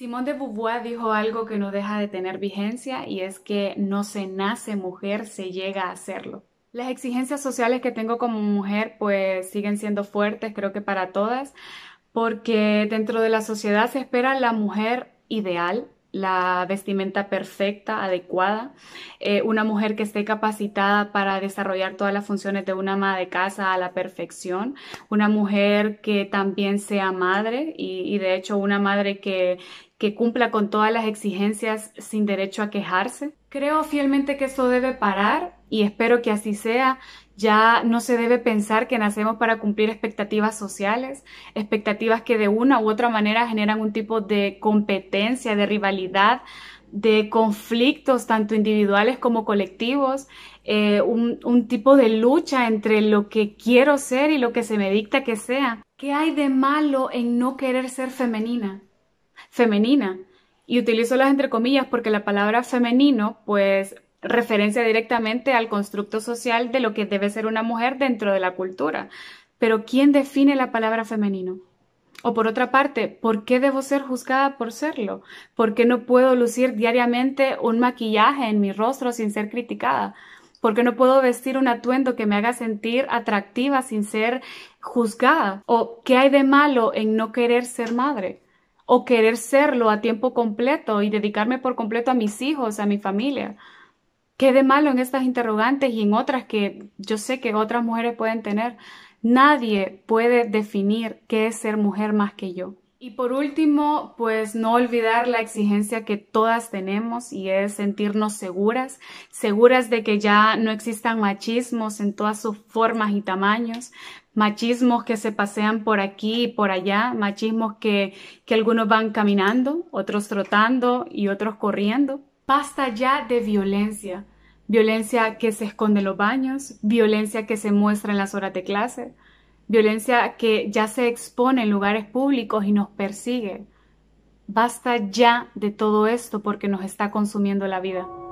Simón de Beauvoir dijo algo que no deja de tener vigencia y es que no se nace mujer, se llega a serlo. Las exigencias sociales que tengo como mujer pues siguen siendo fuertes, creo que para todas, porque dentro de la sociedad se espera la mujer ideal, la vestimenta perfecta, adecuada, eh, una mujer que esté capacitada para desarrollar todas las funciones de una ama de casa a la perfección, una mujer que también sea madre y, y de hecho una madre que, que cumpla con todas las exigencias sin derecho a quejarse. Creo fielmente que eso debe parar y espero que así sea. Ya no se debe pensar que nacemos para cumplir expectativas sociales, expectativas que de una u otra manera generan un tipo de competencia, de rivalidad, de conflictos tanto individuales como colectivos, eh, un, un tipo de lucha entre lo que quiero ser y lo que se me dicta que sea. ¿Qué hay de malo en no querer ser femenina? Femenina. Y utilizo las entre comillas porque la palabra femenino, pues referencia directamente al constructo social de lo que debe ser una mujer dentro de la cultura. Pero ¿quién define la palabra femenino? O por otra parte, ¿por qué debo ser juzgada por serlo? ¿Por qué no puedo lucir diariamente un maquillaje en mi rostro sin ser criticada? ¿Por qué no puedo vestir un atuendo que me haga sentir atractiva sin ser juzgada? ¿O qué hay de malo en no querer ser madre? ¿O querer serlo a tiempo completo y dedicarme por completo a mis hijos, a mi familia? ¿Qué de malo en estas interrogantes y en otras que yo sé que otras mujeres pueden tener? Nadie puede definir qué es ser mujer más que yo. Y por último, pues no olvidar la exigencia que todas tenemos y es sentirnos seguras, seguras de que ya no existan machismos en todas sus formas y tamaños, machismos que se pasean por aquí y por allá, machismos que, que algunos van caminando, otros trotando y otros corriendo. Basta ya de violencia violencia que se esconde en los baños, violencia que se muestra en las horas de clase, violencia que ya se expone en lugares públicos y nos persigue. Basta ya de todo esto porque nos está consumiendo la vida.